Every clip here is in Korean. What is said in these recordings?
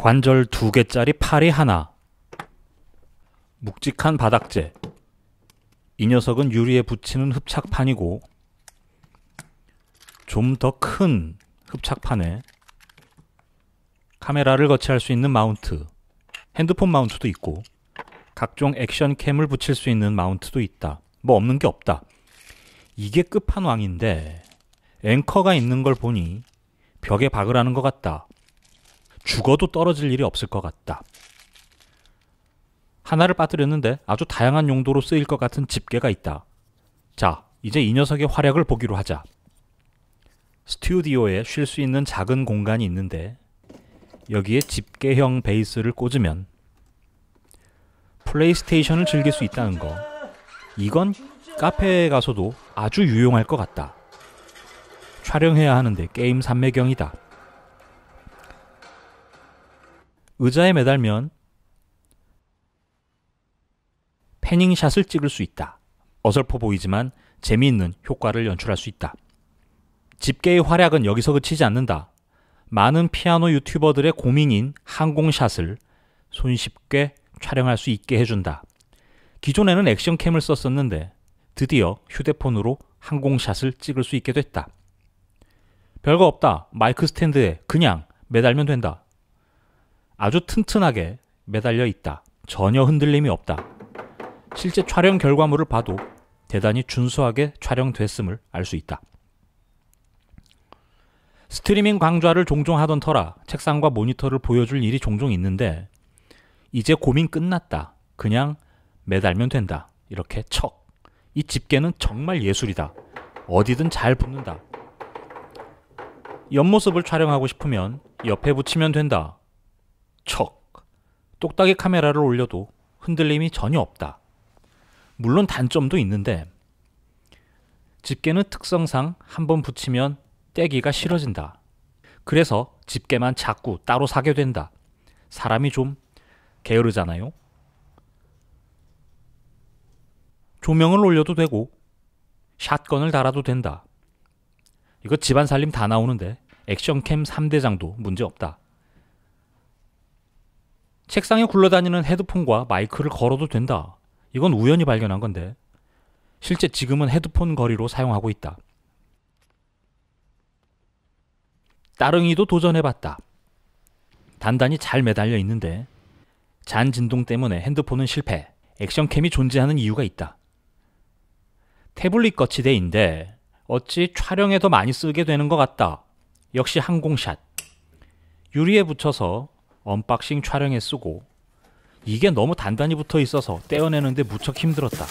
관절 두 개짜리 팔이 하나, 묵직한 바닥재. 이 녀석은 유리에 붙이는 흡착판이고, 좀 더 큰 흡착판에 카메라를 거치할 수 있는 마운트, 핸드폰 마운트도 있고, 각종 액션캠을 붙일 수 있는 마운트도 있다. 뭐 없는 게 없다. 이게 끝판왕인데, 앵커가 있는 걸 보니 벽에 박으라는 것 같다. 죽어도 떨어질 일이 없을 것 같다. 하나를 빠뜨렸는데 아주 다양한 용도로 쓰일 것 같은 집게가 있다. 자, 이제 이 녀석의 활약을 보기로 하자. 스튜디오에 쉴 수 있는 작은 공간이 있는데 여기에 집게형 베이스를 꽂으면 플레이스테이션을 즐길 수 있다는 거. 이건 카페에 가서도 아주 유용할 것 같다. 촬영해야 하는데 게임 산매경이다. 의자에 매달면 패닝샷을 찍을 수 있다. 어설퍼 보이지만 재미있는 효과를 연출할 수 있다. 집게의 활약은 여기서 그치지 않는다. 많은 피아노 유튜버들의 고민인 항공샷을 손쉽게 촬영할 수 있게 해준다. 기존에는 액션캠을 썼었는데 드디어 휴대폰으로 항공샷을 찍을 수 있게 됐다. 별거 없다. 마이크 스탠드에 그냥 매달면 된다. 아주 튼튼하게 매달려 있다. 전혀 흔들림이 없다. 실제 촬영 결과물을 봐도 대단히 준수하게 촬영됐음을 알 수 있다. 스트리밍 강좌를 종종 하던 터라 책상과 모니터를 보여줄 일이 종종 있는데 이제 고민 끝났다. 그냥 매달면 된다. 이렇게 척. 이 집게는 정말 예술이다. 어디든 잘 붙는다. 옆모습을 촬영하고 싶으면 옆에 붙이면 된다. 척 똑딱이 카메라를 올려도 흔들림이 전혀 없다. 물론 단점도 있는데 집게는 특성상 한번 붙이면 떼기가 싫어진다. 그래서 집게만 자꾸 따로 사게 된다. 사람이 좀 게으르잖아요. 조명을 올려도 되고 샷건을 달아도 된다. 이거 집안 살림 다 나오는데 액션캠 3대장도 문제없다. 책상에 굴러다니는 헤드폰과 마이크를 걸어도 된다. 이건 우연히 발견한 건데 실제 지금은 헤드폰 거리로 사용하고 있다. 따릉이도 도전해봤다. 단단히 잘 매달려 있는데 잔 진동 때문에 핸드폰은 실패. 액션캠이 존재하는 이유가 있다. 태블릿 거치대인데 어찌 촬영에 더 많이 쓰게 되는 것 같다. 역시 항공샷. 유리에 붙여서 언박싱 촬영에 쓰고 이게 너무 단단히 붙어 있어서 떼어내는데 무척 힘들었다.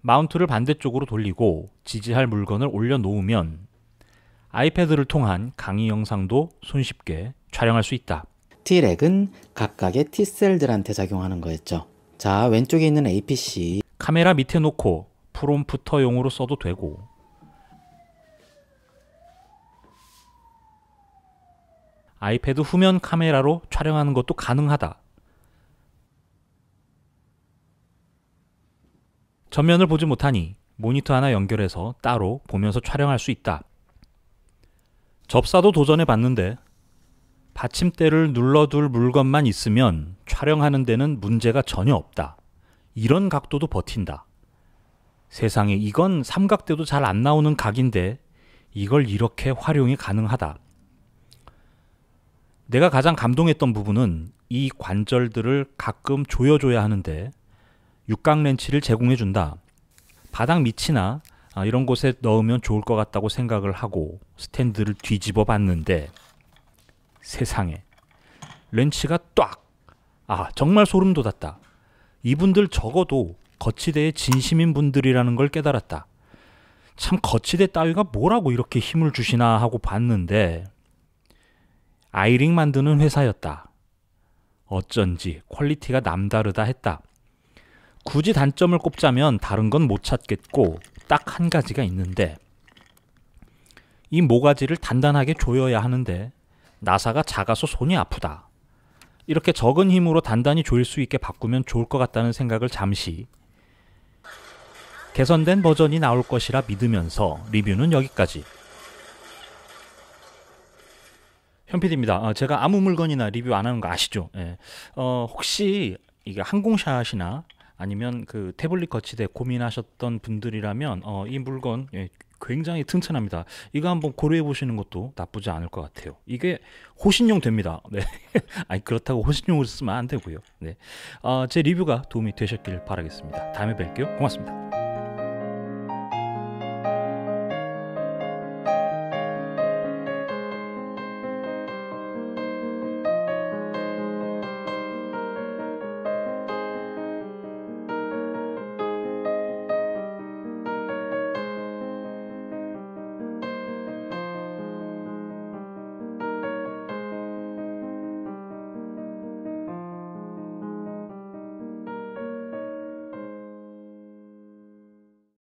마운트를 반대쪽으로 돌리고 지지할 물건을 올려놓으면 아이패드를 통한 강의 영상도 손쉽게 촬영할 수 있다. T렉은 각각의 T셀들한테 작용하는 거였죠. 자, 왼쪽에 있는 APC 카메라 밑에 놓고 프롬프터용으로 써도 되고 아이패드 후면 카메라로 촬영하는 것도 가능하다. 전면을 보지 못하니 모니터 하나 연결해서 따로 보면서 촬영할 수 있다. 접사도 도전해 봤는데 받침대를 눌러둘 물건만 있으면 촬영하는 데는 문제가 전혀 없다. 이런 각도도 버틴다. 세상에 이건 삼각대도 잘 안 나오는 각인데 이걸 이렇게 활용이 가능하다. 내가 가장 감동했던 부분은 이 관절들을 가끔 조여줘야 하는데 육각 렌치를 제공해준다. 바닥 밑이나 아, 이런 곳에 넣으면 좋을 것 같다고 생각을 하고 스탠드를 뒤집어 봤는데 세상에 렌치가 딱! 아 정말 소름 돋았다. 이분들 적어도 거치대의 진심인 분들이라는 걸 깨달았다. 참 거치대 따위가 뭐라고 이렇게 힘을 주시나 하고 봤는데 아이링 만드는 회사였다. 어쩐지 퀄리티가 남다르다 했다. 굳이 단점을 꼽자면 다른 건 못 찾겠고 딱 한 가지가 있는데 이 모가지를 단단하게 조여야 하는데 나사가 작아서 손이 아프다. 이렇게 적은 힘으로 단단히 조일 수 있게 바꾸면 좋을 것 같다는 생각을 잠시 개선된 버전이 나올 것이라 믿으면서 리뷰는 여기까지. 현PD입니다. 어, 제가 아무 물건이나 리뷰 안 하는 거 아시죠? 예. 어, 혹시 이게 항공샷이나 아니면 그 태블릿 거치대 고민하셨던 분들이라면 어, 이 물건 예, 굉장히 튼튼합니다. 이거 한번 고려해 보시는 것도 나쁘지 않을 것 같아요. 이게 호신용 됩니다. 네. 아니 그렇다고 호신용으로 쓰면 안 되고요. 네. 어, 제 리뷰가 도움이 되셨길 바라겠습니다. 다음에 뵐게요. 고맙습니다.